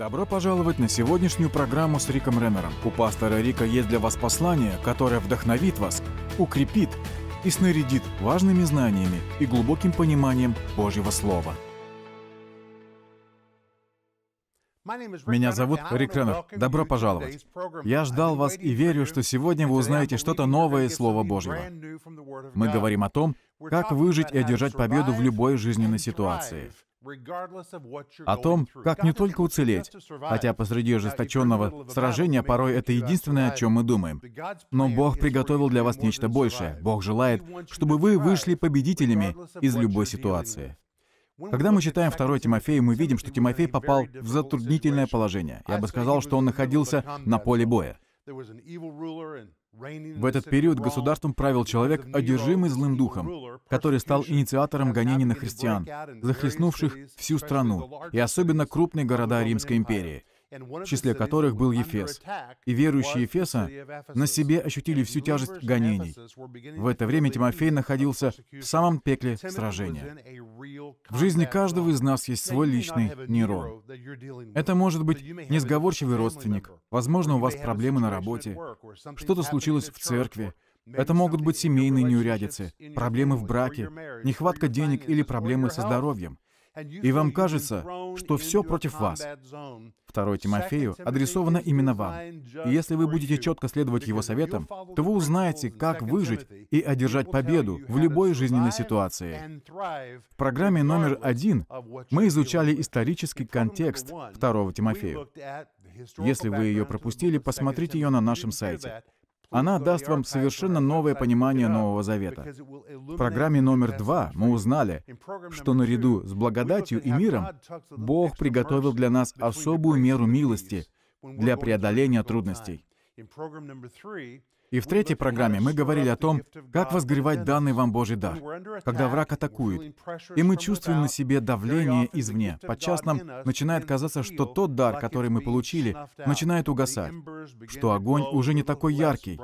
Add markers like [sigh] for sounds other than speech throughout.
Добро пожаловать на сегодняшнюю программу с Риком Реннером. У пастора Рика есть для вас послание, которое вдохновит вас, укрепит и снарядит важными знаниями и глубоким пониманием Божьего Слова. Меня зовут Рик Реннер. Добро пожаловать. Я ждал вас и верю, что сегодня вы узнаете что-то новое из Слова Божьего. Мы говорим о том, как выжить и одержать победу в любой жизненной ситуации — о том, как не только уцелеть, хотя посреди ожесточенного сражения порой это единственное, о чем мы думаем. Но Бог приготовил для вас нечто большее. Бог желает, чтобы вы вышли победителями из любой ситуации. Когда мы читаем 2 Тимофея, мы видим, что Тимофей попал в затруднительное положение. Я бы сказал, что он находился на поле боя. В этот период государством правил человек, одержимый злым духом, который стал инициатором гонений на христиан, захлестнувших всю страну и особенно крупные города Римской империи в числе которых был Ефес. И верующие Ефеса на себе ощутили всю тяжесть гонений. В это время Тимофей находился в самом пекле сражения. В жизни каждого из нас есть свой личный Нерон. Это может быть несговорчивый родственник, возможно, у вас проблемы на работе, что-то случилось в церкви, это могут быть семейные неурядицы, проблемы в браке, нехватка денег или проблемы со здоровьем и вам кажется, что все против вас. Второй Тимофею адресовано именно вам. И если вы будете четко следовать его советам, то вы узнаете, как выжить и одержать победу в любой жизненной ситуации. В программе номер один мы изучали исторический контекст второго Тимофею. Если вы ее пропустили, посмотрите ее на нашем сайте. Она даст вам совершенно новое понимание Нового Завета. В программе номер два мы узнали, что наряду с благодатью и миром Бог приготовил для нас особую меру милости для преодоления трудностей. И в третьей программе мы говорили о том, как возгревать данный вам Божий дар, когда враг атакует, и мы чувствуем на себе давление извне. Подчас нам начинает казаться, что тот дар, который мы получили, начинает угасать, что огонь уже не такой яркий,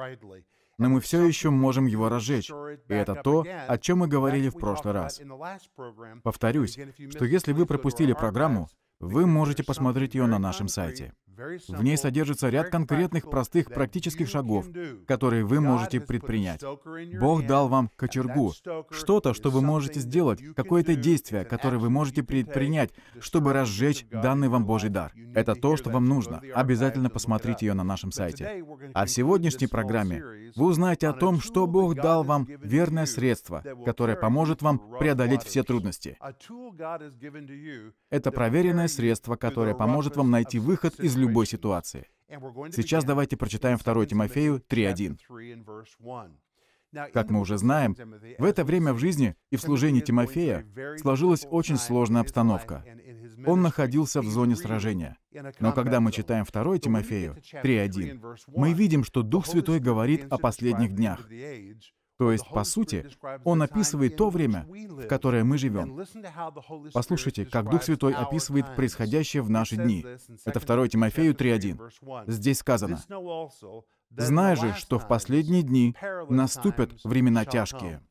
но мы все еще можем его разжечь. И это то, о чем мы говорили в прошлый раз. Повторюсь, что если вы пропустили программу, вы можете посмотреть ее на нашем сайте. В ней содержится ряд конкретных, простых, практических шагов, которые вы можете предпринять. Бог дал вам кочергу, что-то, что вы можете сделать, какое-то действие, которое вы можете предпринять, чтобы разжечь данный вам Божий дар. Это то, что вам нужно. Обязательно посмотрите ее на нашем сайте. А в сегодняшней программе вы узнаете о том, что Бог дал вам верное средство, которое поможет вам преодолеть все трудности. Это проверенное действенное средство, которое поможет вам найти выход из любой ситуации. Сейчас давайте прочитаем 2 Тимофею 3.1. Как мы уже знаем, в это время в жизни и в служении Тимофея сложилась очень сложная обстановка. Он находился в зоне сражения. Но когда мы читаем 2 Тимофею 3.1, мы видим, что Дух Святой говорит о последних днях. То есть, по сути, он описывает то время, в которое мы живем. Послушайте, как Дух Святой описывает происходящее в наши дни. Это 2 Тимофею 3.1. Здесь сказано, «Знай же, что в последние дни наступят времена тяжкие».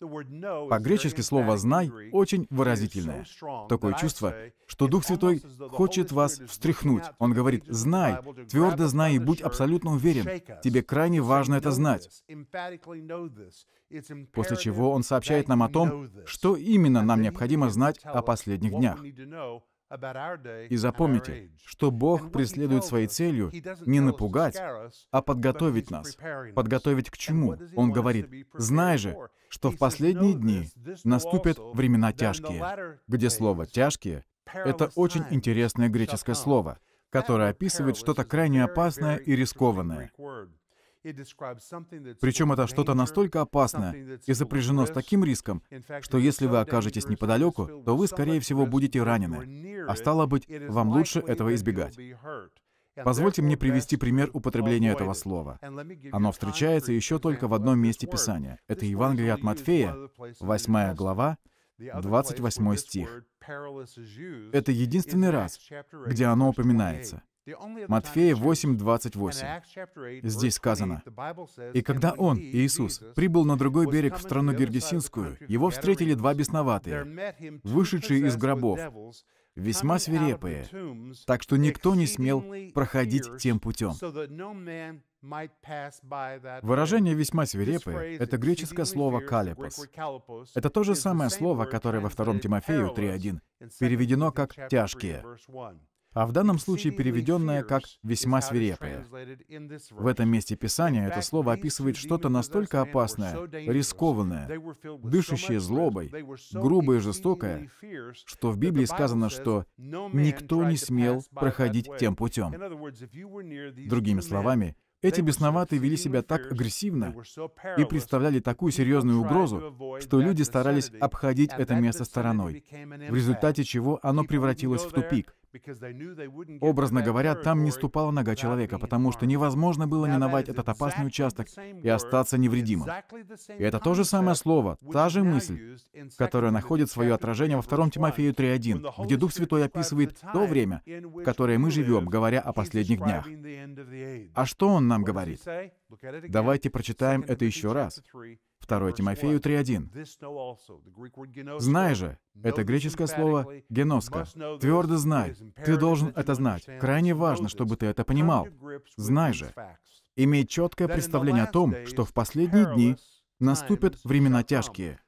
По-гречески слово «знай» очень выразительное. Такое чувство, что Дух Святой хочет вас встряхнуть. Он говорит «знай», твердо знай и будь абсолютно уверен. Тебе крайне важно это знать. После чего он сообщает нам о том, что именно нам необходимо знать о последних днях. И запомните, что Бог преследует своей целью не напугать, а подготовить нас. Подготовить к чему? Он говорит, «Знай же, что в последние дни наступят времена тяжкие», где слово «тяжкие» — это очень интересное греческое слово, которое описывает что-то крайне опасное и рискованное. Причем это что-то настолько опасное и запряжено с таким риском, что если вы окажетесь неподалеку, то вы, скорее всего, будете ранены а стало быть, вам лучше этого избегать. Позвольте мне привести пример употребления этого слова. Оно встречается еще только в одном месте Писания. Это Евангелие от Матфея, 8 глава, 28 стих. Это единственный раз, где оно упоминается. Матфея 8:28. Здесь сказано, «И когда Он, Иисус, прибыл на другой берег в страну Гергесинскую, Его встретили два бесноватые, вышедшие из гробов, весьма свирепые, так что никто не смел проходить тем путем. Выражение «весьма свирепые» — это греческое слово «калипос». Это то же самое слово, которое во втором Тимофею 3.1 переведено как «тяжкие» а в данном случае переведенное как «весьма свирепое». В этом месте Писания это слово описывает что-то настолько опасное, рискованное, дышащее злобой, грубое и жестокое, что в Библии сказано, что никто не смел проходить тем путем. Другими словами, эти бесноватые вели себя так агрессивно и представляли такую серьезную угрозу, что люди старались обходить это место стороной, в результате чего оно превратилось в тупик. Образно говоря, там не ступала нога человека, потому что невозможно было миновать этот опасный участок и остаться невредимым. И это то же самое слово, та же мысль, которая находит свое отражение во 2 Тимофею 3.1, где Дух Святой описывает то время, в которое мы живем, говоря о последних днях. А что он нам говорит? Давайте прочитаем это еще раз. 2 Тимофею 3.1. «Знай же» — это греческое слово «геноска». Твердо знай. Ты должен это знать. Крайне важно, чтобы ты это понимал. Знай же. Имей четкое представление о том, что в последние дни наступят времена тяжкие —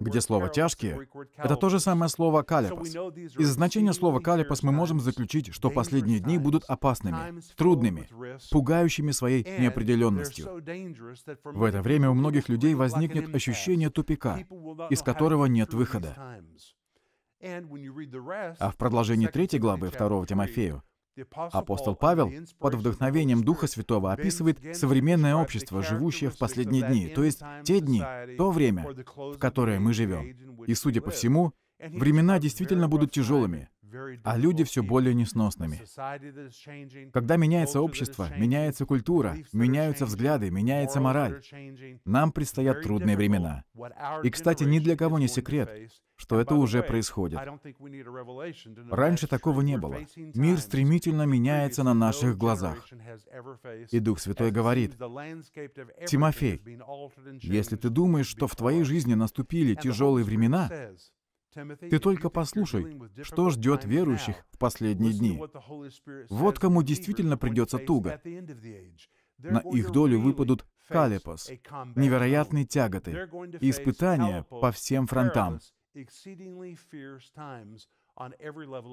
где слово «тяжкие» — это то же самое слово «калипас». Из значения слова «калипас» мы можем заключить, что последние дни будут опасными, трудными, пугающими своей неопределенностью. В это время у многих людей возникнет ощущение тупика, из которого нет выхода. А в продолжении третьей главы 2 Тимофею Апостол Павел под вдохновением Духа Святого описывает современное общество, живущее в последние дни, то есть те дни, то время, в которое мы живем. И, судя по всему, времена действительно будут тяжелыми, а люди все более несносными. Когда меняется общество, меняется культура, меняются взгляды, меняется мораль, нам предстоят трудные времена. И, кстати, ни для кого не секрет, что это уже происходит. Раньше такого не было. Мир стремительно меняется на наших глазах. И Дух Святой говорит, «Тимофей, если ты думаешь, что в твоей жизни наступили тяжелые времена, ты только послушай, что ждет верующих в последние дни. Вот кому действительно придется туго. На их долю выпадут калипос, невероятные тяготы и испытания по всем фронтам.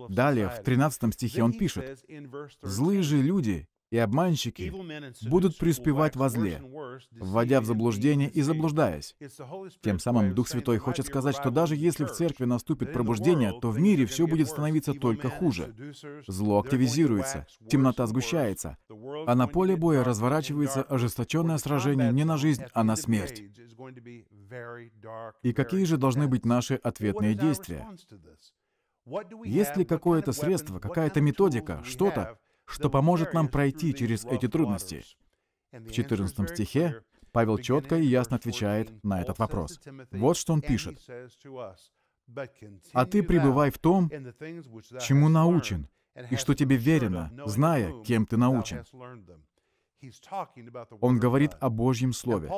Далее, в 13 стихе он пишет, «Злые же люди и обманщики будут преуспевать во зле, вводя в заблуждение и заблуждаясь. Тем самым Дух Святой хочет сказать, что даже если в церкви наступит пробуждение, то в мире все будет становиться только хуже. Зло активизируется, темнота сгущается, а на поле боя разворачивается ожесточенное сражение не на жизнь, а на смерть. И какие же должны быть наши ответные действия? Есть ли какое-то средство, какая-то методика, что-то, что поможет нам пройти через эти трудности? В 14 стихе Павел четко и ясно отвечает на этот вопрос. Вот что он пишет. «А ты пребывай в том, чему научен, и что тебе верено, зная, кем ты научен». Он говорит о Божьем Слове.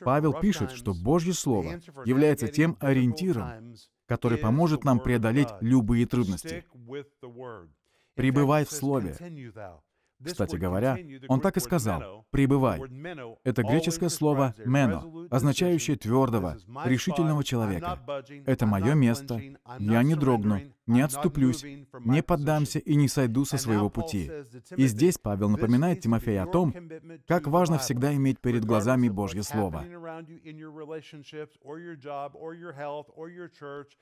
Павел пишет, что Божье Слово является тем ориентиром, который поможет нам преодолеть любые трудности. Пребывай в Слове. Кстати говоря, он так и сказал «пребывай». Это греческое слово «мено», означающее твердого, решительного человека. Это мое место, я не дрогну, не отступлюсь, не поддамся и не сойду со своего пути. И здесь Павел напоминает Тимофея о том, как важно всегда иметь перед глазами Божье Слово.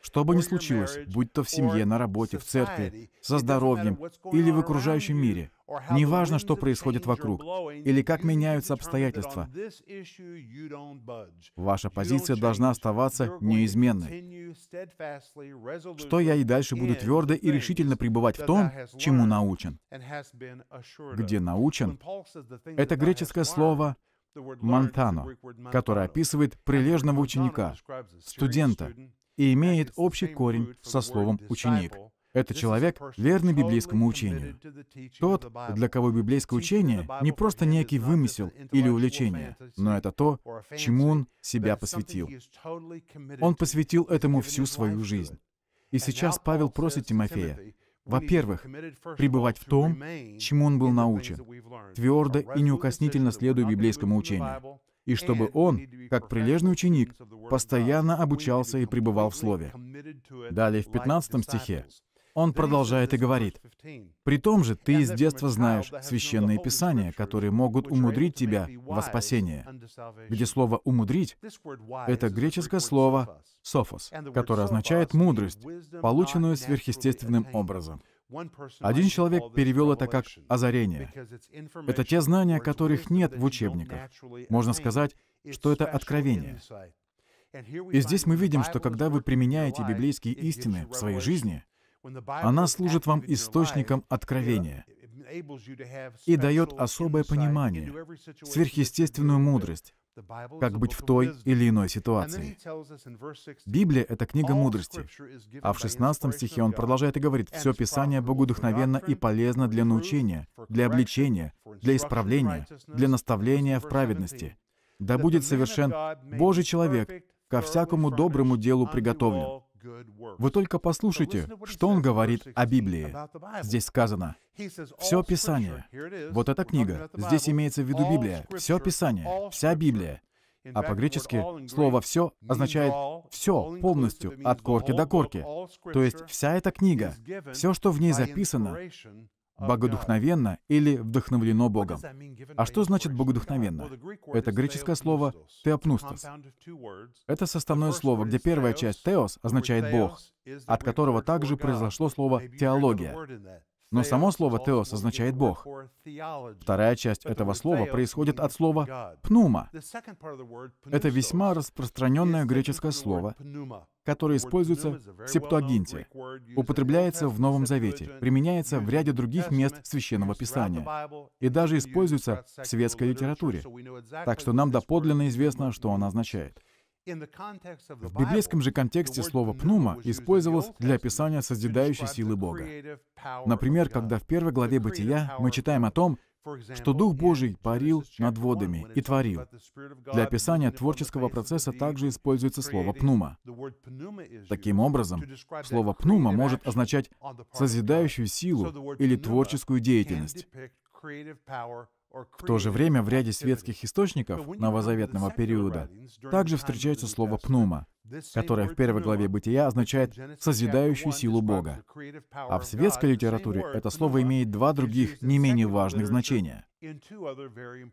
Что бы ни случилось, будь то в семье, на работе, в церкви, со здоровьем или в окружающем мире, Неважно, что происходит вокруг или как меняются обстоятельства, ваша позиция должна оставаться неизменной. Что я и дальше буду твердо и решительно пребывать в том, чему научен. Где научен? Это греческое слово «мантано», которое описывает прилежного ученика, студента, и имеет общий корень со словом «ученик». Это человек, верный библейскому учению. Тот, для кого библейское учение не просто некий вымысел или увлечение, но это то, чему он себя посвятил. Он посвятил этому всю свою жизнь. И сейчас Павел просит Тимофея, во-первых, пребывать в том, чему он был научен, твердо и неукоснительно следуя библейскому учению, и чтобы он, как прилежный ученик, постоянно обучался и пребывал в Слове. Далее в 15 стихе он продолжает и говорит, «При том же ты с детства знаешь священные писания, которые могут умудрить тебя во спасение». Где слово «умудрить» — это греческое слово «софос», которое означает «мудрость», полученную сверхъестественным образом. Один человек перевел это как «озарение». Это те знания, которых нет в учебниках. Можно сказать, что это откровение. И здесь мы видим, что когда вы применяете библейские истины в своей жизни, она служит вам источником uh, откровения и дает особое понимание, сверхъестественную мудрость, как быть в той или иной ситуации. Библия — это книга мудрости. А в 16 стихе он продолжает и говорит, «Все Писание богодухновенно и полезно для научения, для обличения, для исправления, для наставления в праведности. Да будет совершен Божий человек, ко всякому доброму делу приготовлен». Вы только послушайте, что он говорит о Библии. Здесь сказано, все Писание, вот эта книга, здесь имеется в виду Библия, все Писание, вся Библия. А по-гречески слово «все» означает «все» полностью, от корки до корки. То есть вся эта книга, все, что в ней записано, богодухновенно или вдохновлено Богом. А что значит богодухновенно? Это греческое слово теопнустос. Это составное слово, где первая часть «теос» означает «бог», от которого также произошло слово «теология». Но само слово «теос» означает «бог». Вторая часть этого слова происходит от слова «пнума». Это весьма распространенное греческое слово, которое используется в Септуагинте, употребляется в Новом Завете, применяется в ряде других мест Священного Писания и даже используется в светской литературе. Так что нам доподлинно известно, что она означает. В библейском же контексте слово «пнума» использовалось для описания созидающей силы Бога. Например, когда в первой главе Бытия мы читаем о том, что Дух Божий парил над водами и творил. Для описания творческого процесса также используется слово «пнума». Таким образом, слово «пнума» может означать созидающую силу или творческую деятельность. В то же время в ряде светских источников новозаветного периода также встречается слово «пнума», которое в первой главе Бытия означает «созидающую силу Бога». А в светской литературе это слово имеет два других, не менее важных значения.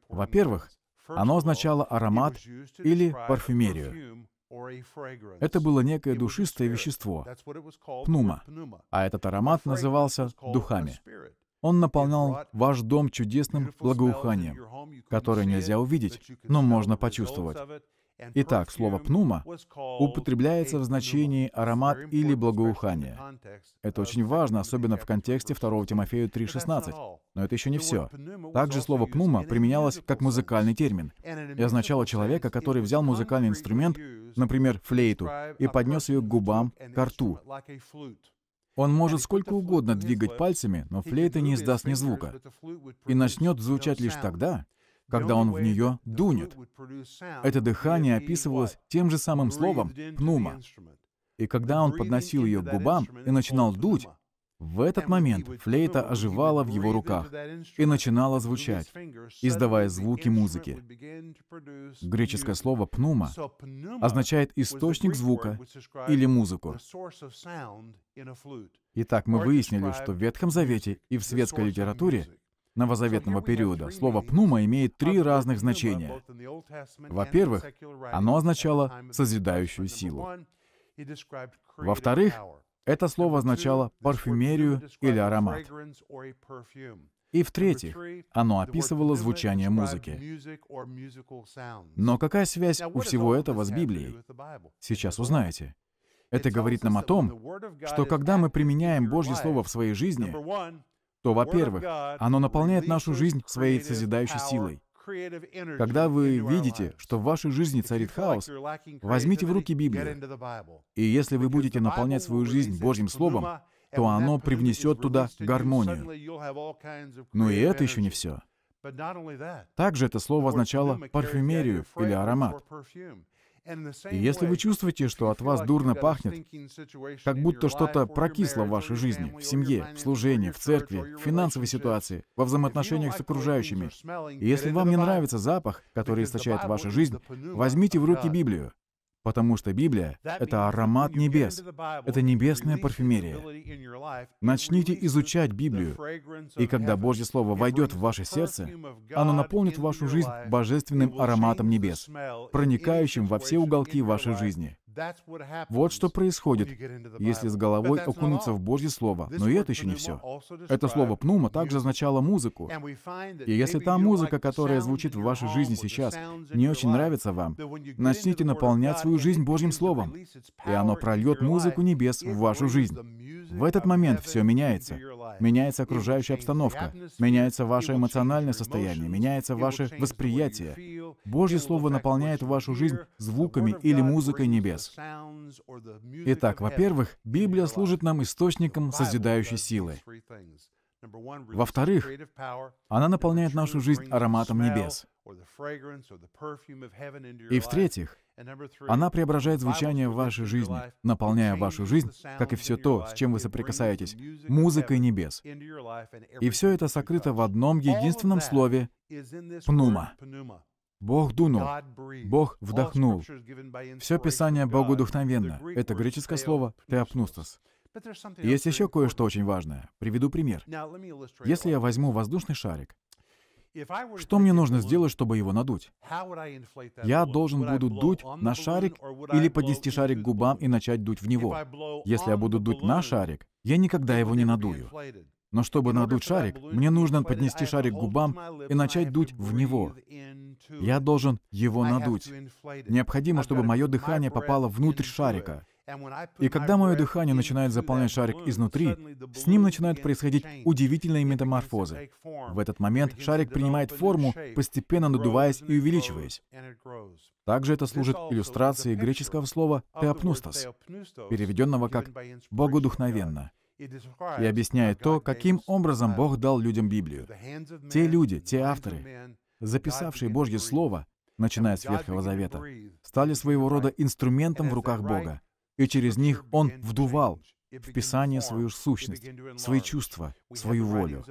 Во-первых, оно означало аромат или парфюмерию. Это было некое душистое вещество, пнума, а этот аромат назывался духами. Он наполнял ваш дом чудесным благоуханием, которое нельзя увидеть, но можно почувствовать. Итак, слово «пнума» употребляется в значении «аромат» или «благоухание». Это очень важно, особенно в контексте 2 Тимофея 3.16. Но это еще не все. Также слово «пнума» применялось как музыкальный термин и означало человека, который взял музыкальный инструмент, например, флейту, и поднес ее к губам, к рту. Он может сколько угодно двигать пальцами, но флейта не издаст ни звука. И начнет звучать лишь тогда, когда он в нее дунет. Это дыхание описывалось тем же самым словом «пнума». И когда он подносил ее к губам и начинал дуть, в этот момент флейта оживала в его руках и начинала звучать, издавая звуки музыки. Греческое слово «пнума» означает «источник звука» или «музыку». Итак, мы выяснили, что в Ветхом Завете и в светской литературе новозаветного периода слово «пнума» имеет три разных значения. Во-первых, оно означало «созидающую силу». Во-вторых, это слово означало парфюмерию или аромат. И в-третьих, оно описывало звучание музыки. Но какая связь у всего этого с Библией? Сейчас узнаете. Это говорит нам о том, что когда мы применяем Божье Слово в своей жизни, то, во-первых, оно наполняет нашу жизнь своей созидающей силой. Когда вы видите, что в вашей жизни царит хаос, возьмите в руки Библию. И если вы будете наполнять свою жизнь Божьим Словом, то оно привнесет туда гармонию. Но и это еще не все. Также это слово означало парфюмерию или аромат. И если вы чувствуете, что от вас дурно пахнет, как будто что-то прокисло в вашей жизни, в семье, в служении, в церкви, в финансовой ситуации, во взаимоотношениях с окружающими, и если вам не нравится запах, который источает ваша жизнь, возьмите в руки Библию потому что Библия — это аромат небес, это небесная парфюмерия. Начните изучать Библию, и когда Божье Слово войдет в ваше сердце, оно наполнит вашу жизнь божественным ароматом небес, проникающим во все уголки вашей жизни. Вот что происходит, если с головой окунуться в Божье Слово. Но и это еще не все. Это слово «пнума» также означало «музыку». И если та музыка, которая звучит в вашей жизни сейчас, не очень нравится вам, начните наполнять свою жизнь Божьим Словом, и оно прольет музыку небес в вашу жизнь. В этот момент все меняется меняется окружающая обстановка, меняется ваше эмоциональное состояние, меняется ваше восприятие. Божье Слово наполняет вашу жизнь звуками или музыкой небес. Итак, во-первых, Библия служит нам источником созидающей силы. Во-вторых, она наполняет нашу жизнь ароматом небес. И в-третьих, она преображает звучание в вашей жизни, наполняя вашу жизнь, как и все то, с чем вы соприкасаетесь, музыкой небес. И все это сокрыто в одном единственном слове — «пнума». Бог дунул, Бог вдохнул. Все Писание Богу вдохновенно. Это греческое слово теопнустос. Есть еще кое-что очень важное. Приведу пример. Если я возьму воздушный шарик, что мне нужно сделать, чтобы его надуть? Я должен буду дуть на шарик или поднести шарик к губам и начать дуть в него. Если я буду дуть на шарик, я никогда его не надую. Но чтобы надуть шарик, мне нужно поднести шарик к губам и начать дуть в него. Я должен его надуть. Необходимо, чтобы мое дыхание попало внутрь шарика. И когда мое дыхание начинает заполнять шарик изнутри, с ним начинают происходить удивительные метаморфозы. В этот момент шарик принимает форму, постепенно надуваясь и увеличиваясь. Также это служит иллюстрацией греческого слова «теопнустас», переведенного как «богодухновенно», и объясняет то, каким образом Бог дал людям Библию. Те люди, те авторы, записавшие Божье Слово, начиная с Ветхого Завета, стали своего рода инструментом в руках Бога и через них он вдувал в Писание свою сущность, свои чувства, свою волю.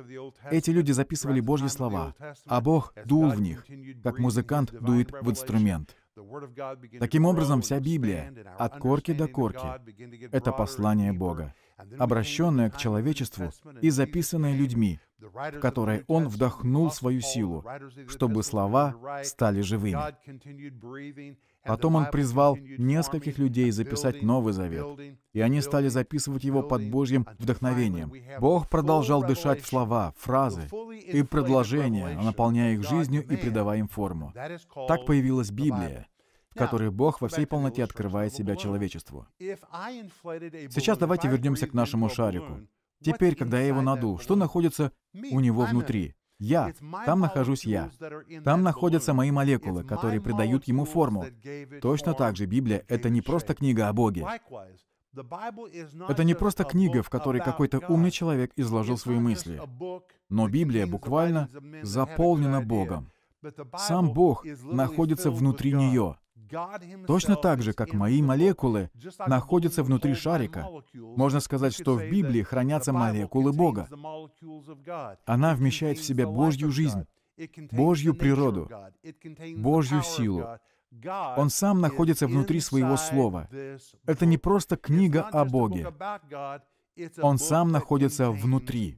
Эти люди записывали Божьи слова, а Бог дул в них, как музыкант дует в инструмент. Таким образом, вся Библия, от корки до корки, это послание Бога обращенная к человечеству и записанная людьми, в которой он вдохнул свою силу, чтобы слова стали живыми. Потом он призвал нескольких людей записать Новый Завет, и они стали записывать его под Божьим вдохновением. Бог продолжал дышать в слова, фразы и предложения, наполняя их жизнью и придавая им форму. Так появилась Библия, в которой Бог во всей полноте открывает себя человечеству. Сейчас давайте вернемся к нашему шарику. Теперь, когда я его надул, что находится у него внутри? Я. Там нахожусь я. Там находятся мои молекулы, которые придают ему форму. Точно так же Библия — это не просто книга о Боге. Это не просто книга, в которой какой-то умный человек изложил свои мысли. Но Библия буквально заполнена Богом. Сам Бог находится внутри нее. Точно так же, как мои молекулы находятся внутри шарика. Можно сказать, что в Библии хранятся молекулы Бога. Она вмещает в себя Божью жизнь, Божью природу, Божью силу. Он сам находится внутри своего слова. Это не просто книга о Боге. Он сам находится внутри.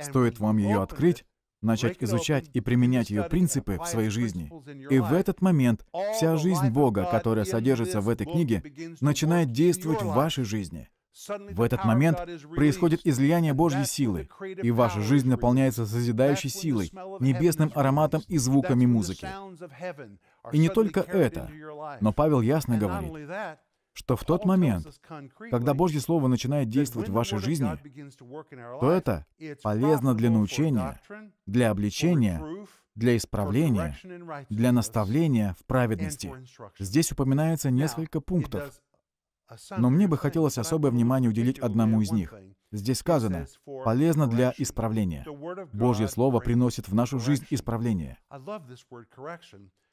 Стоит вам ее открыть, начать изучать и применять ее принципы в своей жизни. И в этот момент вся жизнь Бога, которая содержится в этой книге, начинает действовать в вашей жизни. В этот момент происходит излияние Божьей силы, и ваша жизнь наполняется созидающей силой, небесным ароматом и звуками музыки. И не только это, но Павел ясно говорит, что в тот момент, когда Божье Слово начинает действовать в вашей жизни, то это полезно для научения, для обличения, для исправления, для наставления в праведности. Здесь упоминается несколько пунктов, но мне бы хотелось особое внимание уделить одному из них. Здесь сказано «полезно для исправления». Божье Слово приносит в нашу жизнь исправление.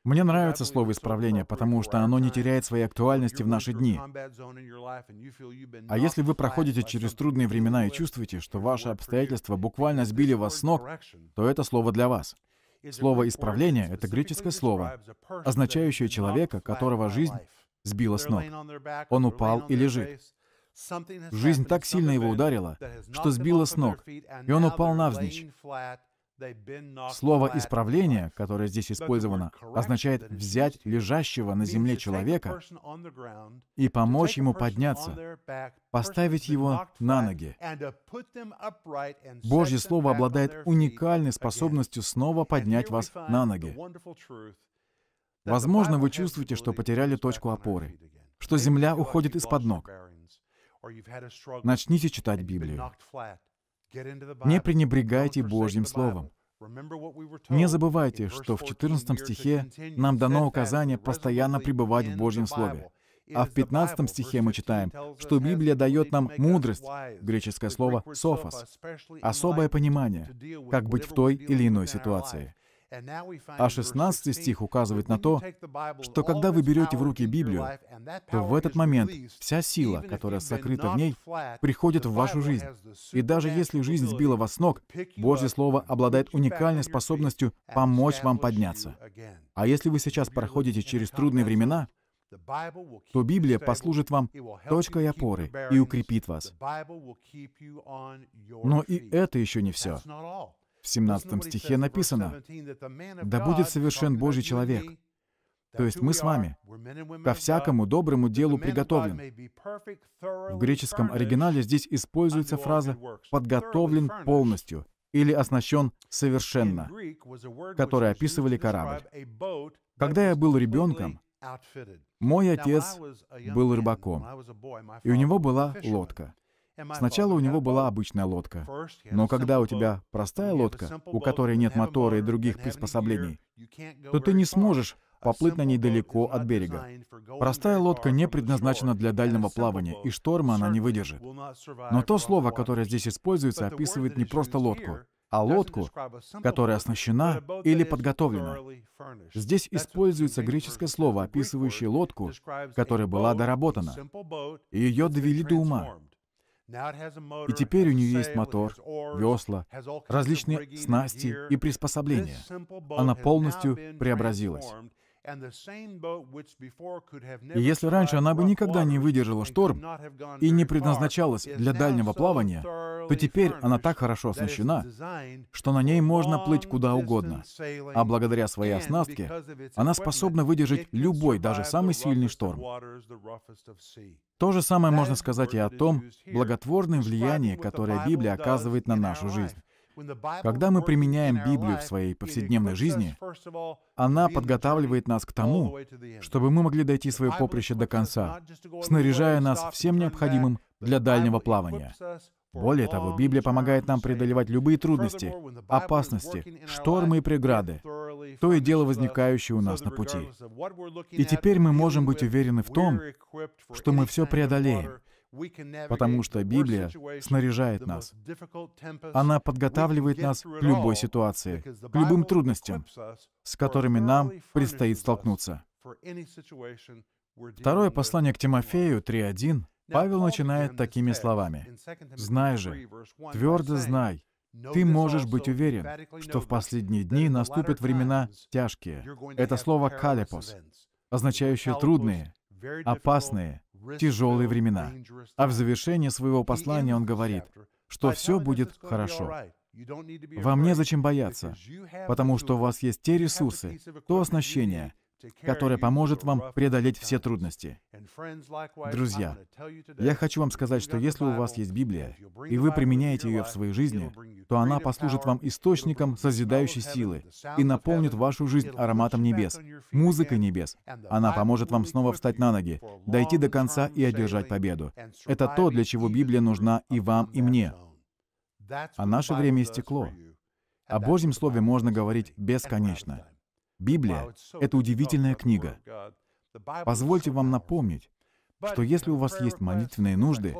Мне нравится слово «исправление», потому что оно не теряет своей актуальности в наши дни. А если вы проходите через трудные времена и чувствуете, что ваши обстоятельства буквально сбили вас с ног, то это слово для вас. Слово «исправление» — это греческое слово, означающее человека, которого жизнь сбила с ног. Он упал и лежит. Жизнь так сильно его ударила, что сбила с ног, и он упал навзничь. Слово «исправление», которое здесь использовано, означает взять лежащего на земле человека и помочь ему подняться, поставить его на ноги. Божье Слово обладает уникальной способностью снова поднять вас на ноги. Возможно, вы чувствуете, что потеряли точку опоры, что земля уходит из-под ног. Начните читать Библию. Не пренебрегайте Божьим Словом. Не забывайте, что в 14 стихе нам дано указание постоянно пребывать в Божьем Слове. А в 15 стихе мы читаем, что Библия дает нам мудрость, греческое слово «софос», а особое понимание, как быть в той или иной ситуации. А 16 стих указывает на то, что когда вы берете в руки Библию, то в этот момент вся сила, которая сокрыта в ней, приходит в вашу жизнь. И даже если жизнь сбила вас с ног, Божье Слово обладает уникальной способностью помочь вам подняться. А если вы сейчас проходите через трудные времена, то Библия послужит вам точкой опоры и укрепит вас. Но и это еще не все. В 17 стихе написано, «Да будет совершен Божий человек». То есть мы с вами ко всякому доброму делу приготовлен. В греческом оригинале здесь используется фраза «подготовлен полностью» или «оснащен совершенно», которые описывали корабль. Когда я был ребенком, мой отец был рыбаком, и у него была лодка. Сначала у него была обычная лодка. Но когда у тебя простая лодка, у которой нет мотора и других приспособлений, то ты не сможешь поплыть на ней далеко от берега. Простая лодка не предназначена для дальнего плавания, и шторма она не выдержит. Но то слово, которое здесь используется, описывает не просто лодку, а лодку, которая оснащена или подготовлена. Здесь используется греческое слово, описывающее лодку, которая была доработана. Ее довели до ума. И теперь у нее есть мотор, весла, различные снасти и приспособления. Она полностью преобразилась. И если раньше она бы никогда не выдержала шторм и не предназначалась для дальнего плавания, то теперь она так хорошо оснащена, что на ней можно плыть куда угодно. А благодаря своей оснастке она способна выдержать любой, даже самый сильный шторм. То же самое можно сказать и о том благотворном влиянии, которое Библия оказывает на нашу жизнь. Когда мы применяем Библию в своей повседневной жизни, она подготавливает нас к тому, чтобы мы могли дойти свое поприще до конца, снаряжая нас всем необходимым для дальнего плавания. Более того, Библия помогает нам преодолевать любые трудности, опасности, штормы и преграды, то и дело возникающее у нас на пути. И теперь мы можем быть уверены в том, что мы все преодолеем, потому что Библия снаряжает нас. Она подготавливает нас к любой ситуации, к любым трудностям, с которыми нам предстоит столкнуться. Второе послание к Тимофею 3.1 Павел начинает такими словами. «Знай же, твердо знай, ты можешь быть уверен, что в последние дни наступят времена тяжкие. Это слово «калепос», означающее «трудные», «опасные», «тяжелые времена». А в завершении своего послания он говорит, что все будет хорошо. Вам незачем [laughs] бояться, потому что у вас есть те ресурсы, то оснащение, которая поможет вам преодолеть все трудности. Друзья, я хочу вам сказать, что если у вас есть Библия, и вы применяете ее в своей жизни, то она послужит вам источником созидающей силы и наполнит вашу жизнь ароматом небес, музыкой небес. Она поможет вам снова встать на ноги, дойти до конца и одержать победу. Это то, для чего Библия нужна и вам, и мне. А наше время истекло. О Божьем Слове можно говорить бесконечно. Библия — это удивительная книга. Позвольте вам напомнить, что если у вас есть молитвенные нужды,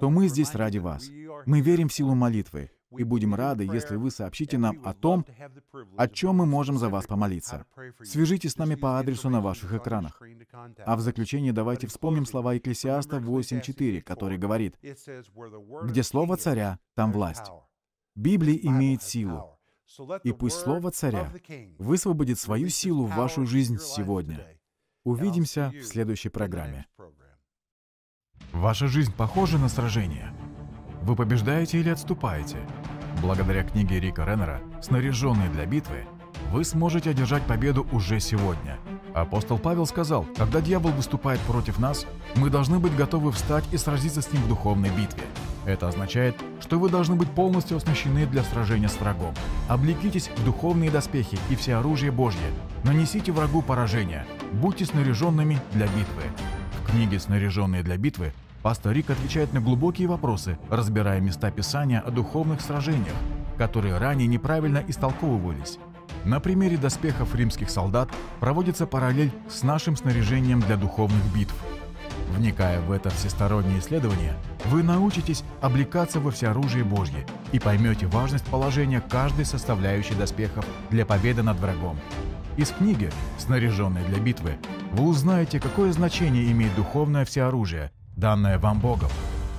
то мы здесь ради вас. Мы верим в силу молитвы и будем рады, если вы сообщите нам о том, о чем мы можем за вас помолиться. Свяжитесь с нами по адресу на ваших экранах. А в заключение давайте вспомним слова Екклесиаста 8.4, который говорит, «Где слово царя, там власть». Библия имеет силу, и пусть слово царя высвободит свою силу в вашу жизнь сегодня. Увидимся в следующей программе. Ваша жизнь похожа на сражение. Вы побеждаете или отступаете. Благодаря книге Рика Реннера «Снаряженные для битвы» вы сможете одержать победу уже сегодня. Апостол Павел сказал, когда дьявол выступает против нас, мы должны быть готовы встать и сразиться с ним в духовной битве. Это означает что вы должны быть полностью оснащены для сражения с врагом. Облекитесь в духовные доспехи и все оружие Божье. Нанесите врагу поражение. Будьте снаряженными для битвы. В книге «Снаряженные для битвы» пастор Рик отвечает на глубокие вопросы, разбирая места Писания о духовных сражениях, которые ранее неправильно истолковывались. На примере доспехов римских солдат проводится параллель с нашим снаряжением для духовных битв – Вникая в это всестороннее исследование, вы научитесь облекаться во всеоружие Божье и поймете важность положения каждой составляющей доспехов для победы над врагом. Из книги «Снаряженные для битвы» вы узнаете, какое значение имеет духовное всеоружие, данное вам Богом.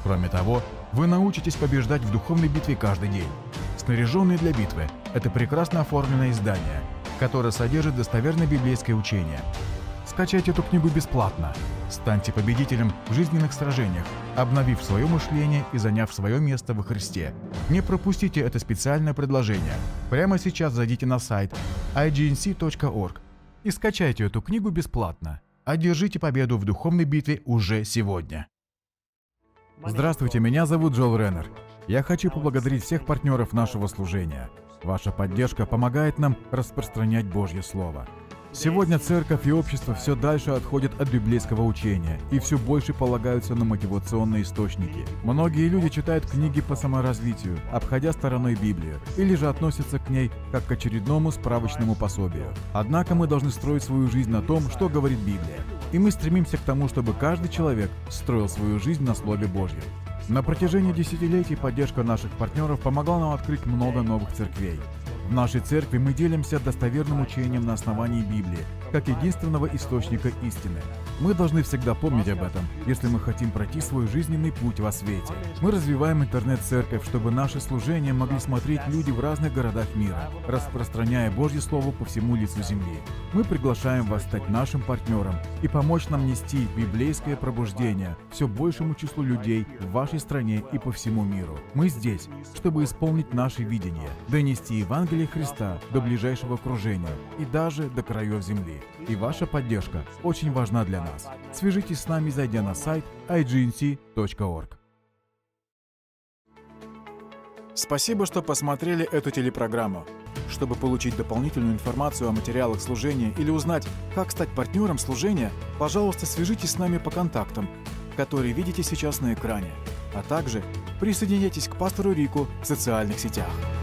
Кроме того, вы научитесь побеждать в духовной битве каждый день. «Снаряженные для битвы» — это прекрасно оформленное издание, которое содержит достоверное библейское учение, Скачайте эту книгу бесплатно. Станьте победителем в жизненных сражениях, обновив свое мышление и заняв свое место во Христе. Не пропустите это специальное предложение. Прямо сейчас зайдите на сайт ignc.org и скачайте эту книгу бесплатно. Одержите победу в духовной битве уже сегодня. Здравствуйте, меня зовут Джол Реннер. Я хочу поблагодарить всех партнеров нашего служения. Ваша поддержка помогает нам распространять Божье Слово. Сегодня церковь и общество все дальше отходят от библейского учения и все больше полагаются на мотивационные источники. Многие люди читают книги по саморазвитию, обходя стороной Библию, или же относятся к ней как к очередному справочному пособию. Однако мы должны строить свою жизнь на том, что говорит Библия. И мы стремимся к тому, чтобы каждый человек строил свою жизнь на Слове Божьем. На протяжении десятилетий поддержка наших партнеров помогла нам открыть много новых церквей. В нашей церкви мы делимся достоверным учением на основании Библии, как единственного источника истины. Мы должны всегда помнить об этом, если мы хотим пройти свой жизненный путь во свете. Мы развиваем интернет-церковь, чтобы наши служения могли смотреть люди в разных городах мира, распространяя Божье Слово по всему лицу земли. Мы приглашаем вас стать нашим партнером и помочь нам нести библейское пробуждение все большему числу людей в вашей стране и по всему миру. Мы здесь, чтобы исполнить наше видение, донести Евангелие Христа до ближайшего окружения и даже до краев земли. И ваша поддержка очень важна для нас. Свяжитесь с нами, зайдя на сайт ignc.org. Спасибо, что посмотрели эту телепрограмму. Чтобы получить дополнительную информацию о материалах служения или узнать, как стать партнером служения, пожалуйста, свяжитесь с нами по контактам, которые видите сейчас на экране. А также присоединяйтесь к пастору Рику в социальных сетях.